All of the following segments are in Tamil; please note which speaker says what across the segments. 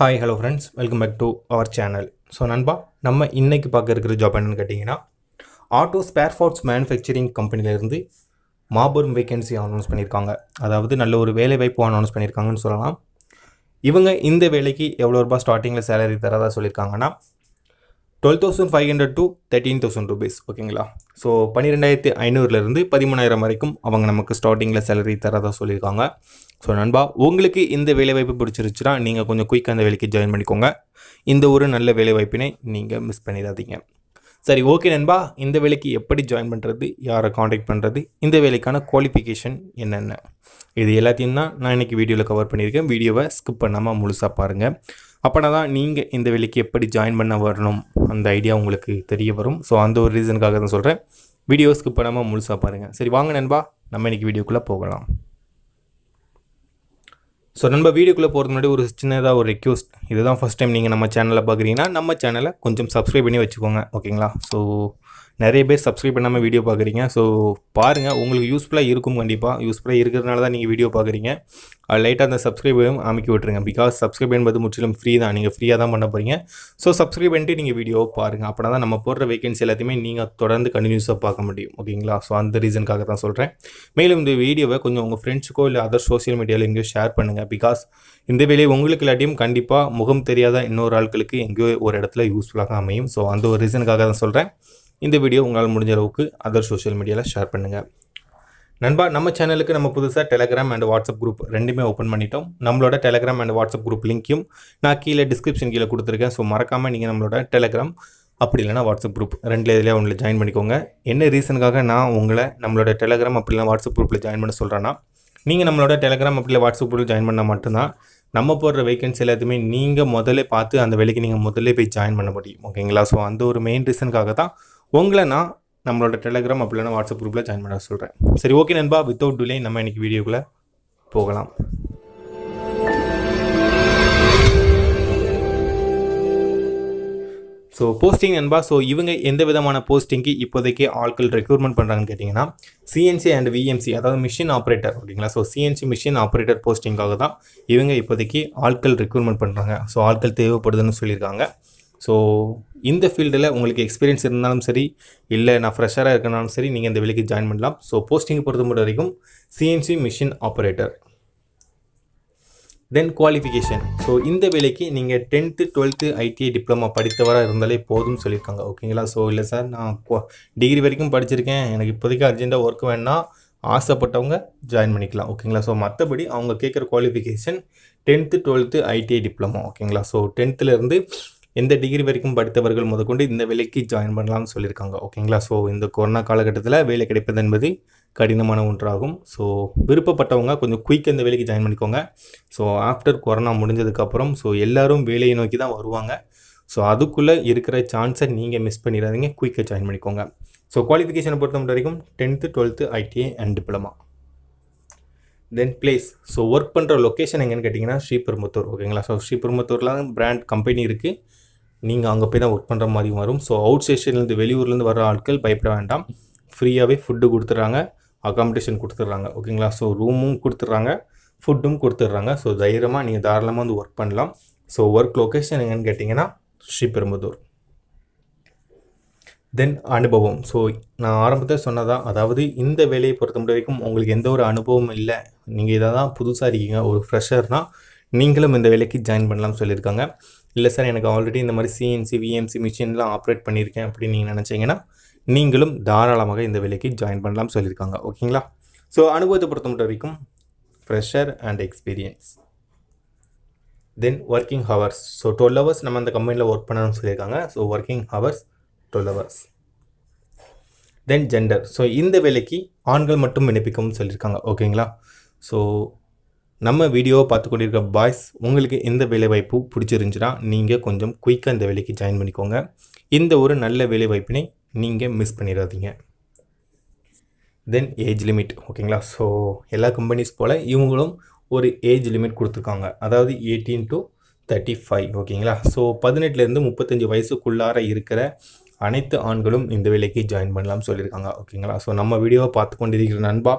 Speaker 1: hi hello friends welcome back to our channel so நண்பா நம்ம இன்றைக்கி பார்க்க இருக்கிற ஜாப் என்னென்னு கேட்டிங்கன்னா ஆட்டோ ஸ்பேர் ஃபார்ட்ஸ் மேனுஃபேக்சரிங் கம்பெனிலேருந்து மாபெரும் வேகன்சி அனௌன்ஸ் பண்ணியிருக்காங்க அதாவது நல்ல ஒரு வேலை வாய்ப்பு அனௌன்ஸ் பண்ணியிருக்காங்கன்னு சொல்லலாம் இவங்க இந்த வேலைக்கு எவ்வளோ ரூபா ஸ்டார்டிங்கில் சேலரி தரதாக சொல்லியிருக்காங்கன்னா twelve thousand five hundred to thirteen thousand rupees ஓகேங்களா ஸோ பன்னிரெண்டாயிரத்தி ஐநூறுலேருந்து பதிமூணாயிரம் வரைக்கும் அவங்க நமக்கு ஸ்டார்டிங்கில் சேலரி தரதாக சொல்லியிருக்காங்க ஸோ நண்பா உங்களுக்கு இந்த வேலைவாய்ப்பு பிடிச்சிருச்சுன்னா நீங்கள் கொஞ்சம் குயிக்காக அந்த வேலைக்கு ஜாயின் பண்ணிக்கோங்க இந்த ஒரு நல்ல வேலைவாய்ப்பினை நீங்கள் மிஸ் பண்ணிடாதீங்க சரி ஓகே நண்பா இந்த வேலைக்கு எப்படி ஜாயின் பண்ணுறது யாரை காண்டாக்ட் பண்ணுறது இந்த வேலைக்கான குவாலிஃபிகேஷன் என்னென்ன இது எல்லாத்தையும் தான் நான் இன்றைக்கி வீடியோவில் கவர் பண்ணியிருக்கேன் வீடியோவை ஸ்கிப் பண்ணாமல் முழுசாக பாருங்கள் அப்போனா தான் நீங்கள் இந்த வேலைக்கு எப்படி ஜாயின் பண்ண வரணும் அந்த ஐடியா உங்களுக்கு தெரிய வரும் ஸோ அந்த ஒரு ரீசனுக்காக தான் சொல்கிறேன் வீடியோஸ்க்கு பண்ணாமல் முழுசாக பாருங்கள் சரி வாங்க நண்பா நம்ம இன்றைக்கி வீடியோக்குள்ளே போகலாம் ஸோ நண்பா வீடியோக்குள்ளே போகிறது முன்னாடி ஒரு சின்னதாக ஒரு ரெக்யூஸ்ட் இதுதான் ஃபஸ்ட் டைம் நீங்கள் நம்ம சேனலில் பார்க்குறீங்கன்னா நம்ம சேனலை கொஞ்சம் சப்ஸ்கிரைப் பண்ணி வச்சுக்கோங்க ஓகேங்களா ஸோ நிறைய பேர் சப்ஸ்கிரைப் பண்ணாமல் வீடியோ பார்க்குறீங்க ஸோ பாருங்கள் உங்களுக்கு யூஸ்ஃபுல்லாக இருக்கும் கண்டிப்பாக யூஸ்ஃபுல்லாக இருக்கிறதுனால தான் நீங்கள் வீடியோ பார்க்குறீங்க லைட்டாக அந்த சப்ஸ்கிரைபையும் அமைக்க விட்டுருங்க பிகாஸ் சப்ஸ்கிரைப் என்பது முற்றிலும் ஃப்ரீ தான் நீங்கள் ஃப்ரீயாக தான் பண்ண போகிறீங்க ஸோ சப்ஸ்கிரைப் பண்ணிட்டு நீங்கள் வீடியோவை பாருங்கள் அப்படின்னா தான் நம்ம போடுற வேகன்சி எல்லாத்தையுமே நீங்கள் தொடர்ந்து கண்டினியூஸாக பார்க்க முடியும் ஓகேங்களா ஸோ அந்த ரீசனுக்காக தான் சொல்கிறேன் மேலும் இந்த வீடியோவை கொஞ்சம் உங்கள் ஃப்ரெண்ட்ஸுக்கோ இல்லை அதர் சோசியல் மீடியாவில் எங்கேயோ ஷேர் பண்ணுங்கள் பிகாஸ் இந்த வேலையை உங்களுக்கு இல்லாட்டியும் கண்டிப்பாக முகம் தெரியாத இன்னொரு ஆட்களுக்கு எங்கேயோ ஒரு இடத்துல யூஸ்ஃபுல்லாக அமையும் ஸோ அந்த ஒரு ரீசனுக்காக தான் சொல்கிறேன் இந்த வீடியோ உங்களால் முடிஞ்ச அளவுக்கு அதர் சோஷியல் மீடியாவில் ஷேர் பண்ணுங்கள் நண்பா நம்ம சேனலுக்கு நம்ம புதுசாக டெலகிராம் அண்ட் வாட்ஸ்அப் குரூப் ரெண்டுமே ஓப்பன் பண்ணிட்டோம் நம்மளோட டெலகிராம் அண்ட் வாட்ஸ்அப் குரூப் லிங்க்கையும் நான் கீழே டிஸ்கிரிப்ஷன் கீழே கொடுத்துருக்கேன் ஸோ மறக்காமல் நீங்கள் நம்மளோட டெலகிராம் அப்படி இல்லைனா வாட்ஸ்அப் குரூப் ரெண்டு இதில் உங்களை ஜாயின் பண்ணிக்கோங்க என்ன ரீசனுக்காக நான் உங்களை நம்மளோட டெலகிராம் அப்படி இல்லை வாட்ஸ்அப் குரூப்பில் ஜாயின் பண்ண சொல்கிறேன்னா நீங்கள் நம்மளோட டெலகிராம் அப்படி இல்லை வாட்ஸ்அப் குரூப்பில் ஜாயின் பண்ணால் மட்டும்தான் நம்ம போடுற வேகன்சி எல்லாத்தையுமே நீங்கள் முதல்ல பார்த்து அந்த வேலைக்கு நீங்கள் முதலே போய் ஜாயின் பண்ண முடியும் ஓகேங்களா ஸோ அந்த ஒரு மெயின் ரீசனுக்காக தான் உங்களை நான் நம்மளோட டெலகிராம் அப்படி இல்லைனா வாட்ஸ்அப் குரூப்பில் ஜாயின் பண்ண சொல்கிறேன் சரி ஓகே நண்பா வித்தவுட் டிலே நம்ம இன்னைக்கு வீடியோக்குள்ளே போகலாம் ஸோ போஸ்டிங் நண்பா ஸோ இவங்க எந்த விதமான போஸ்டிங்க்கு இப்போதைக்கு ஆட்கள் ரெக்ரூட்மெண்ட் பண்ணுறாங்கன்னு கேட்டிங்கன்னா சிஎன்சி அண்ட் விஎம்சி அதாவது மிஷின் ஆப்ரேட்டர் அப்படிங்களா ஸோ சிஎன்சி மிஷின் ஆப்ரேட்டர் போஸ்டிங்காக தான் இவங்க இப்போதைக்கு ஆட்கள் ரெக்ரூட்மெண்ட் பண்ணுறாங்க ஸோ ஆட்கள் தேவைப்படுதுன்னு சொல்லியிருக்காங்க ஸோ இந்த ஃபீல்டில் உங்களுக்கு எக்ஸ்பீரியன்ஸ் இருந்தாலும் சரி இல்லை நான் ஃப்ரெஷராக இருக்கனாலும் சரி நீங்கள் இந்த வேலைக்கு ஜாயின் பண்ணலாம் ஸோ போஸ்டிங் பொறுத்த முறை வரைக்கும் CNC machine operator then qualification so இந்த வேலைக்கு நீங்கள் டென்த்து டுவெல்த்து ஐடிஐ டிப்ளமா படித்தவராக இருந்தாலே போதும்னு சொல்லியிருக்காங்க ஓகேங்களா ஸோ இல்லை சார் நான் டிகிரி வரைக்கும் படிச்சிருக்கேன் எனக்கு இப்போதைக்கு அர்ஜென்ட்டாக ஒர்க் வேணால் ஆசைப்பட்டவங்க ஜாயின் பண்ணிக்கலாம் ஓகேங்களா ஸோ மற்றபடி அவங்க கேட்குற qualification tenth twelfth ITI diploma ஓகேங்களா ஸோ டென்த்துலேருந்து எந்த டிகிரி வரைக்கும் படித்தவர்கள் முதற்கொண்டு இந்த வேலைக்கு ஜாயின் பண்ணலாம்னு சொல்லியிருக்காங்க ஓகேங்களா ஸோ இந்த கொரோனா காலகட்டத்தில் வேலை கிடைப்பது என்பது கடினமான ஒன்றாகும் ஸோ விருப்பப்பட்டவங்க கொஞ்சம் குயிக்காக இந்த வேலைக்கு ஜாயின் பண்ணிக்கோங்க ஸோ ஆஃப்டர் கொரோனா முடிஞ்சதுக்கப்புறம் ஸோ எல்லோரும் வேலையை நோக்கி தான் வருவாங்க ஸோ அதுக்குள்ளே இருக்கிற சான்ஸை நீங்கள் மிஸ் பண்ணிடாதீங்க குயிக்காக ஜாயின் பண்ணிக்கோங்க ஸோ குவாலிஃபிகேஷனை பொறுத்த மட்டும் வரைக்கும் tenth twelfth ITI and diploma then place so work பண்ணுற லொக்கேஷன் எங்கேன்னு கேட்டிங்கன்னா ஸ்ரீபெரும்புத்தூர் ஓகேங்களா ஸோ ஸ்ரீபெருமத்தூரில் பிராண்ட் கம்பெனி இருக்குது நீங்கள் அங்கே போய் தான் ஒர்க் பண்ணுற மாதிரி வரும் ஸோ அவுட் ஸ்டேஷன்லேருந்து வெளியூர்லேருந்து வர ஆட்கள் பயப்பட வேண்டாம் ஃப்ரீயாகவே ஃபுட்டு கொடுத்துட்றாங்க அகாமடேஷன் கொடுத்துட்றாங்க ஓகேங்களா ஸோ ரூமும் கொடுத்துட்றாங்க ஃபுட்டும் கொடுத்துட்றாங்க ஸோ தைரியமாக நீங்கள் தாராளமாக வந்து ஒர்க் பண்ணலாம் ஸோ ஒர்க் லொக்கேஷன் எங்கன்னு கேட்டிங்கன்னா ஸ்ரீபெரும்புதூர் தென் அனுபவம் ஸோ நான் ஆரம்பத்தில் சொன்னதான் அதாவது இந்த வேலையை பொறுத்த வரைக்கும் உங்களுக்கு எந்த ஒரு அனுபவம் இல்லை நீங்கள் இதை தான் புதுசாக இருக்கீங்க ஒரு ஃப்ரெஷர்னால் நீங்களும் இந்த வேலைக்கு ஜாயின் பண்ணலாம்னு சொல்லியிருக்காங்க இல்லை சார் எனக்கு ஆல்ரெடி இந்த மாதிரி சிஎன்சி விஎம்சி மிஷின்லாம் ஆப்ரேட் பண்ணியிருக்கேன் அப்படின்னு நீங்கள் நினச்சிங்கன்னா நீங்களும் தாராளமாக இந்த வேலைக்கு ஜாயின் பண்ணலாம் சொல்லியிருக்காங்க ஓகேங்களா ஸோ அனுபவத்தை பொறுத்த மட்டும் வரைக்கும் fresher and experience then working hours so twelve hours நம்ம அந்த கம்பெனியில் ஒர்க் பண்ணணும்னு சொல்லியிருக்காங்க so working hours twelve hours then gender so இந்த வேலைக்கு ஆண்கள் மட்டும் விண்ணப்பிக்கும்னு சொல்லியிருக்காங்க ஓகேங்களா ஸோ நம்ம வீடியோவை பார்த்து கொண்டிருக்க பாய்ஸ் உங்களுக்கு இந்த வேலைவாய்ப்பு பிடிச்சிருந்துச்சுன்னா நீங்கள் கொஞ்சம் குயிக்காக இந்த வேலைக்கு ஜாயின் பண்ணிக்கோங்க இந்த ஒரு நல்ல வேலைவாய்ப்பினை நீங்கள் மிஸ் பண்ணிடாதீங்க தென் ஏஜ் லிமிட் ஓகேங்களா ஸோ எல்லா கம்பெனிஸ் போல் இவங்களும் ஒரு ஏஜ் லிமிட் கொடுத்துருக்காங்க அதாவது எயிட்டீன் டு தேர்ட்டி ஃபைவ் ஓகேங்களா ஸோ பதினெட்டுலேருந்து முப்பத்தஞ்சு வயசுக்குள்ளார இருக்கிற அனைத்து ஆண்களும் இந்த வேலைக்கு ஜாயின் பண்ணலாம்னு சொல்லியிருக்காங்க ஓகேங்களா ஸோ நம்ம வீடியோவை பார்த்து கொண்டிருக்கிற நண்பா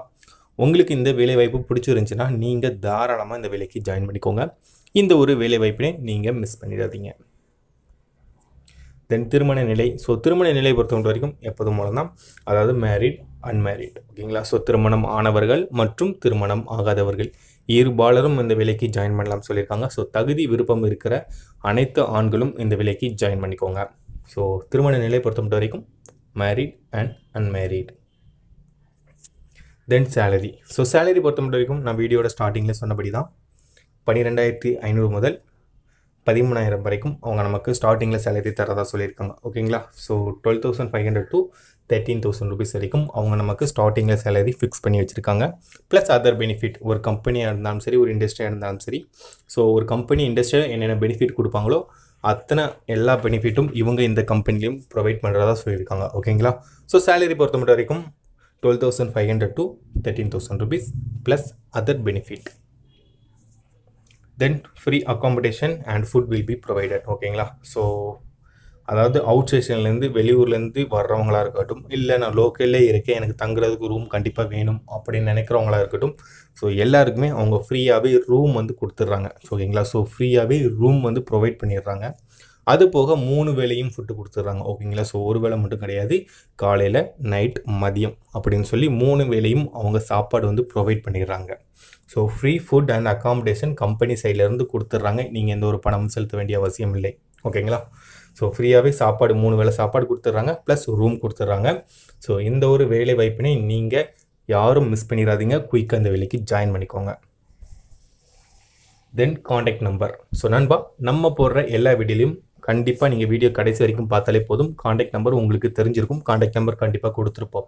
Speaker 1: உங்களுக்கு இந்த வேலைவாய்ப்பு பிடிச்சிருந்துச்சின்னா நீங்கள் தாராளமாக இந்த வேலைக்கு ஜாயின் பண்ணிக்கோங்க இந்த ஒரு வேலைவாய்ப்பினை நீங்கள் மிஸ் பண்ணிடாதீங்க தென் திருமண நிலை ஸோ திருமண நிலை பொறுத்தவரை வரைக்கும் எப்போதும் போல தான் அதாவது மேரிட் அன்மேரிட் ஓகேங்களா ஸோ திருமணம் ஆனவர்கள் மற்றும் திருமணம் ஆகாதவர்கள் இருபாலரும் இந்த விலைக்கு ஜாயின் பண்ணலாம் சொல்லியிருக்காங்க ஸோ தகுதி விருப்பம் இருக்கிற அனைத்து ஆண்களும் இந்த விலைக்கு ஜாயின் பண்ணிக்கோங்க ஸோ திருமண நிலை பொறுத்தமட்ட வரைக்கும் married and unmarried then salary so salary பொறுத்த மட்டும் வரைக்கும் நான் வீடியோட ஸ்டார்டிங்கில் சொன்னபடி தான் பன்னிரெண்டாயிரத்தி ஐநூறு முதல் பதிமூணாயிரம் வரைக்கும் அவங்க நமக்கு ஸ்டார்டிங்கில் சேலரி தரதா சொல்லியிருக்காங்க ஓகேங்களா so twelve thousand five hundred to thirteen thousand rupees வரைக்கும் அவங்க நமக்கு ஸ்டார்டிங்கில் சேலரி ஃபிக்ஸ் பண்ணி வச்சுருக்காங்க ப்ளஸ் அதர் பெனிஃபிட் ஒரு கம்பெனியாக இருந்தாலும் சரி ஒரு இண்டஸ்ட்ரியாக இருந்தாலும் சரி ஸோ ஒரு கம்பெனி இண்டஸ்ட்ரியில் என்னென்ன பெனிஃபிட் கொடுப்பாங்களோ அத்தனை எல்லா பெனிஃபிட்டும் இவங்க இந்த கம்பெனிலையும் ப்ரொவைட் பண்ணுறதா சொல்லியிருக்காங்க ஓகேங்களா ஸோ சேலரி பொறுத்த மட்டும் வரைக்கும் twelve thousand five hundred to thirteen thousand rupees plus other benefit then free accommodation and food will be provided ஓகேங்களா ஸோ அதாவது அவுட் ஸ்டேஷன்லேருந்து வெளியூர்லேருந்து வர்றவங்களாக இருக்கட்டும் இல்லை நான் லோக்கல்லே இருக்கேன் எனக்கு தங்குறதுக்கு ரூம் கண்டிப்பாக வேணும் அப்படின்னு நினைக்கிறவங்களா இருக்கட்டும் ஸோ எல்லாருக்குமே அவங்க ஃப்ரீயாகவே ரூம் வந்து கொடுத்துட்றாங்க ஓகேங்களா ஸோ ஃப்ரீயாகவே ரூம் வந்து ப்ரொவைட் பண்ணிடுறாங்க அது போக மூணு வேலையும் ஃபுட்டு கொடுத்துட்றாங்க ஓகேங்களா ஸோ ஒரு வேலை மட்டும் கிடையாது காலையில் நைட் மதியம் அப்படின்னு சொல்லி மூணு வேலையும் அவங்க சாப்பாடு வந்து ப்ரொவைட் பண்ணிடுறாங்க so free food and accommodation company சைட்லேருந்து கொடுத்துட்றாங்க நீங்கள் எந்த ஒரு பணமும் செலுத்த வேண்டிய அவசியம் இல்லை ஓகேங்களா ஸோ ஃப்ரீயாகவே சாப்பாடு மூணு வேளை சாப்பாடு கொடுத்துட்றாங்க ப்ளஸ் ரூம் கொடுத்துட்றாங்க ஸோ இந்த ஒரு வேலை வாய்ப்பினை நீங்கள் யாரும் மிஸ் பண்ணிடாதீங்க குயிக்காக அந்த வேலைக்கு ஜாயின் பண்ணிக்கோங்க தென் காண்டாக்ட் நம்பர் ஸோ நண்பா நம்ம போடுற எல்லா வீடியோலையும் கண்டிப்பாக நீங்கள் வீடியோ கடைசி வரைக்கும் பார்த்தாலே போதும் காண்டாக்ட் நம்பர் உங்களுக்கு தெரிஞ்சிருக்கும் காண்டாக்ட் நம்பர் கண்டிப்பாக கொடுத்துருப்போம்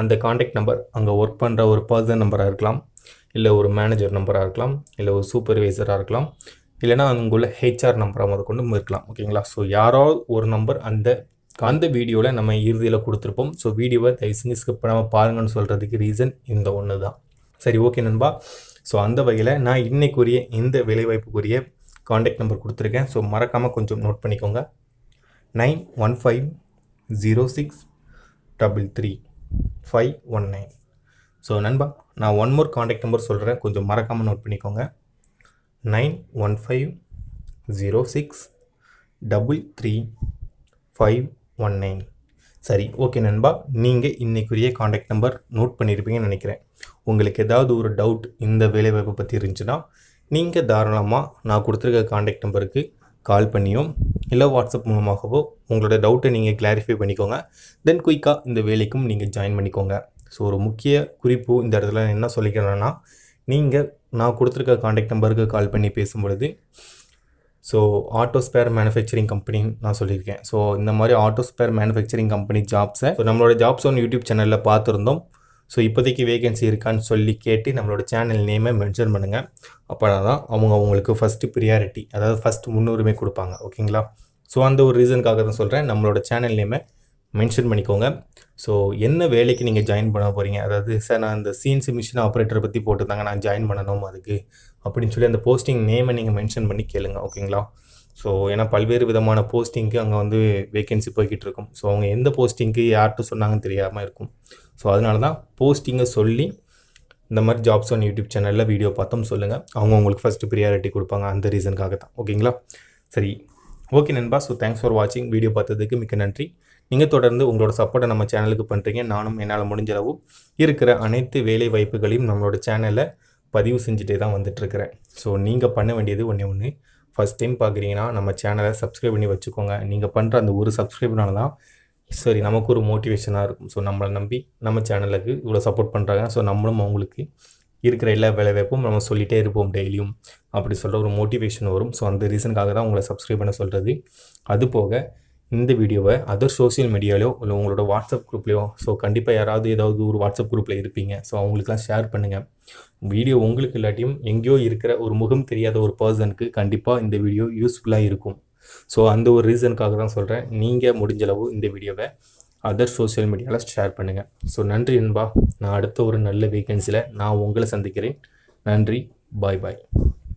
Speaker 1: அந்த காண்டாக்ட் நம்பர் அங்கே ஒர்க் பண்ணுற ஒரு பர்சன் நம்பராக இருக்கலாம் இல்லை ஒரு மேனேஜர் நம்பராக இருக்கலாம் இல்லை ஒரு சூப்பர்வைசராக இருக்கலாம் இல்லைனா உள்ள ஹெச்ஆர் நம்பராக கொண்டு இருக்கலாம் ஓகேங்களா ஸோ யாராவது ஒரு நம்பர் அந்த அந்த வீடியோவில் நம்ம இறுதியில் கொடுத்துருப்போம் ஸோ வீடியோவை தயவு செஞ்சு ஸ்கிப் பண்ணாமல் பாருங்கன்னு சொல்கிறதுக்கு ரீசன் இந்த ஒன்று தான் சரி ஓகே நண்பா ஸோ அந்த வகையில் நான் இன்னைக்குரிய இந்த வேலைவாய்ப்புக்குரிய காண்டாக்ட் நம்பர் கொடுத்துருக்கேன் ஸோ மறக்காமல் கொஞ்சம் நோட் பண்ணிக்கோங்க nine one five zero six double three five one nine so நண்பா நான் ஒன் மோர் காண்டாக்ட் நம்பர் சொல்கிறேன் கொஞ்சம் மறக்காமல் நோட் பண்ணிக்கோங்க nine one five zero six double three five one nine சரி ஓகே நண்பா நீங்கள் இன்றைக்குரிய காண்டாக்ட் நம்பர் நோட் பண்ணியிருப்பீங்கன்னு நினைக்கிறேன் உங்களுக்கு ஏதாவது ஒரு டவுட் இந்த வேலைவாய்ப்பை பற்றி இருந்துச்சுன்னா நீங்கள் தாராளமாக நான் கொடுத்துருக்க காண்டாக்ட் நம்பருக்கு கால் பண்ணியும் இல்லை வாட்ஸ்அப் மூலமாகவோ உங்களோட டவுட்டை நீங்கள் கிளாரிஃபை பண்ணிக்கோங்க தென் குயிக்காக இந்த வேலைக்கும் நீங்கள் ஜாயின் பண்ணிக்கோங்க ஸோ ஒரு முக்கிய குறிப்பு இந்த இடத்துல என்ன சொல்லிக்கிறேன்னா நீங்கள் நான் கொடுத்துருக்க காண்டாக்ட் நம்பருக்கு கால் பண்ணி பேசும்பொழுது ஸோ ஆட்டோ ஸ்பேர் மேனுஃபேக்சரிங் கம்பெனின்னு நான் சொல்லியிருக்கேன் ஸோ இந்த மாதிரி ஆட்டோ ஸ்பேர் மேனுஃபேக்சரிங் கம்பெனி ஜாப்ஸை நம்மளோட ஜாப்ஸ் ஒன்று யூடியூப் சேனலில் பார்த்துருந்தோம் ஸோ இப்போதைக்கு வேகன்சி இருக்கான்னு சொல்லி கேட்டு நம்மளோட சேனல் நேமை மென்ஷன் பண்ணுங்கள் அப்போனா தான் அவங்க அவங்களுக்கு ஃபஸ்ட்டு ப்ரியாரிட்டி அதாவது ஃபஸ்ட் முன்னுரிமை கொடுப்பாங்க ஓகேங்களா ஸோ அந்த ஒரு ரீசனுக்காக தான் சொல்கிறேன் நம்மளோட சேனல் நேமை மென்ஷன் பண்ணிக்கோங்க ஸோ என்ன வேலைக்கு நீங்கள் ஜாயின் பண்ண போகிறீங்க அதாவது சார் நான் இந்த சிஎன்சி மிஷின் ஆப்ரேட்டரை பற்றி போட்டுருந்தாங்க நான் ஜாயின் பண்ணணும் அதுக்கு அப்படின்னு சொல்லி அந்த போஸ்டிங் நேமை நீங்கள் மென்ஷன் பண்ணி கேளுங்க ஓகேங்களா ஸோ ஏன்னா பல்வேறு விதமான போஸ்டிங்க்கு அங்கே வந்து வேகன்சி போய்கிட்டு இருக்கும் ஸோ அவங்க எந்த போஸ்டிங்க்கு யார்கிட்ட சொன்னாங்கன்னு தெரியாமல் இருக்கும் ஸோ அதனால தான் போஸ்டிங்கை சொல்லி இந்த மாதிரி ஜாப்ஸ் ஒன் யூடியூப் சேனலில் வீடியோ பார்த்தோம் சொல்லுங்கள் அவங்க உங்களுக்கு ஃபஸ்ட்டு ப்ரியாரிட்டி கொடுப்பாங்க அந்த ரீசனுக்காக தான் ஓகேங்களா சரி ஓகே நண்பா ஸோ தேங்க்ஸ் ஃபார் வாட்சிங் வீடியோ பார்த்ததுக்கு மிக்க நன்றி நீங்கள் தொடர்ந்து உங்களோட சப்போர்ட்டை நம்ம சேனலுக்கு பண்ணுறீங்க நானும் என்னால் முடிஞ்ச அளவு இருக்கிற அனைத்து வேலை வாய்ப்புகளையும் நம்மளோட சேனலில் பதிவு செஞ்சுட்டே தான் வந்துட்டுருக்கிறேன் ஸோ நீங்கள் பண்ண வேண்டியது ஒன்றே ஒன்று ஃபஸ்ட் டைம் பார்க்குறீங்கன்னா நம்ம சேனலை சப்ஸ்கிரைப் பண்ணி வச்சுக்கோங்க நீங்கள் பண்ணுற அந்த ஒரு சப்ஸ்கிரைப்னால தான் சரி நமக்கு ஒரு மோட்டிவேஷனாக இருக்கும் ஸோ நம்மளை நம்பி நம்ம சேனலுக்கு இவ்வளோ சப்போர்ட் பண்ணுறாங்க ஸோ நம்மளும் அவங்களுக்கு இருக்கிற எல்லா வாய்ப்பும் நம்ம சொல்லிகிட்டே இருப்போம் டெய்லியும் அப்படி சொல்கிற ஒரு மோட்டிவேஷன் வரும் ஸோ அந்த ரீசனுக்காக தான் உங்களை சப்ஸ்கிரைப் பண்ண சொல்கிறது அது போக இந்த வீடியோவை அதர் சோசியல் மீடியாலையோ இல்லை உங்களோட வாட்ஸ்அப் குரூப்லையோ ஸோ கண்டிப்பாக யாராவது ஏதாவது ஒரு வாட்ஸ்அப் குரூப்பில் இருப்பீங்க ஸோ அவங்களுக்குலாம் ஷேர் பண்ணுங்கள் வீடியோ உங்களுக்கு இல்லாட்டியும் எங்கேயோ இருக்கிற ஒரு முகம் தெரியாத ஒரு பர்சனுக்கு கண்டிப்பாக இந்த வீடியோ யூஸ்ஃபுல்லாக இருக்கும் ஸோ அந்த ஒரு ரீசனுக்காக தான் சொல்கிறேன் நீங்கள் முடிஞ்சளவு இந்த வீடியோவை அதர் சோசியல் மீடியாவில் ஷேர் பண்ணுங்கள் ஸோ நன்றி என்பா நான் அடுத்த ஒரு நல்ல வேகன்சியில் நான் உங்களை சந்திக்கிறேன் நன்றி பாய் பாய்